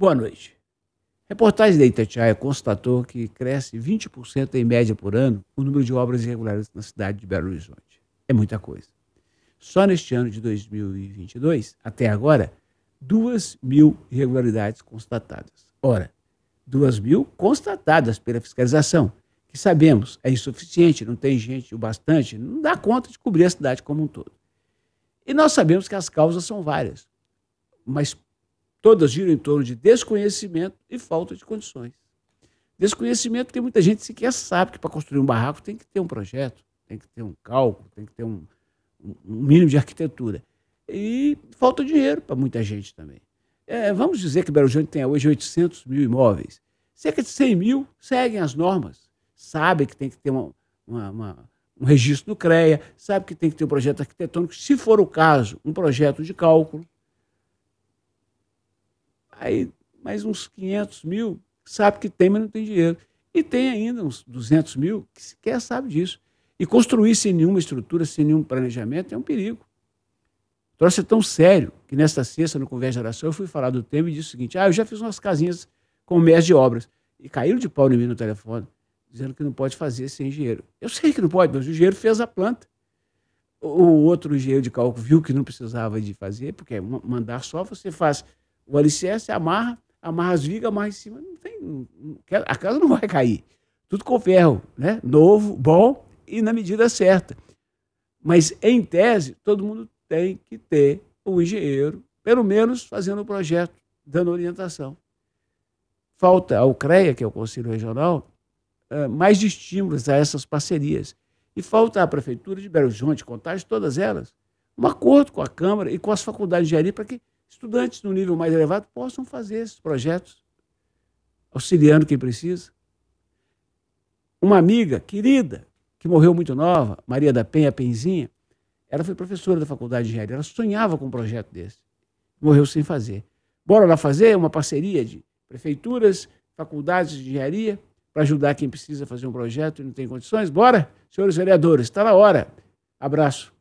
Boa noite. Reportagem da Itatiaia constatou que cresce 20% em média por ano o número de obras irregulares na cidade de Belo Horizonte. É muita coisa. Só neste ano de 2022, até agora, 2 mil irregularidades constatadas. Ora, 2 mil constatadas pela fiscalização, que sabemos é insuficiente, não tem gente o bastante, não dá conta de cobrir a cidade como um todo. E nós sabemos que as causas são várias, mas Todas giram em torno de desconhecimento e falta de condições. Desconhecimento porque muita gente sequer sabe que para construir um barraco tem que ter um projeto, tem que ter um cálculo, tem que ter um, um mínimo de arquitetura. E falta dinheiro para muita gente também. É, vamos dizer que Belo Horizonte tem hoje 800 mil imóveis. Cerca de 100 mil seguem as normas, sabem que tem que ter uma, uma, uma um registro do CREA, sabe que tem que ter um projeto arquitetônico, se for o caso, um projeto de cálculo, Aí, mais uns 500 mil sabe que tem, mas não tem dinheiro. E tem ainda uns 200 mil que sequer sabe disso. E construir sem nenhuma estrutura, sem nenhum planejamento é um perigo. O troço é tão sério que nesta sexta, no de Geração, eu fui falar do tema e disse o seguinte: ah, eu já fiz umas casinhas com mês de obras. E caíram de pau em mim no telefone, dizendo que não pode fazer sem engenheiro. Eu sei que não pode, mas o engenheiro fez a planta. O outro engenheiro de cálculo viu que não precisava de fazer, porque é mandar só você faz o alicerce amarra, amarra as vigas, amarra em cima. Não tem, não, a casa não vai cair. Tudo com ferro, né? Novo, bom e na medida certa. Mas, em tese, todo mundo tem que ter um engenheiro, pelo menos fazendo o projeto, dando orientação. Falta ao CREA, que é o Conselho Regional, eh, mais estímulos a essas parcerias. E falta à Prefeitura de Belo Horizonte, Contagem, todas elas, um acordo com a Câmara e com as faculdades de engenharia para que estudantes no nível mais elevado possam fazer esses projetos, auxiliando quem precisa. Uma amiga querida, que morreu muito nova, Maria da Penha Penzinha, ela foi professora da Faculdade de Engenharia, ela sonhava com um projeto desse, morreu sem fazer. Bora lá fazer uma parceria de prefeituras, faculdades de engenharia, para ajudar quem precisa fazer um projeto e não tem condições? Bora, senhores vereadores, está na hora. Abraço.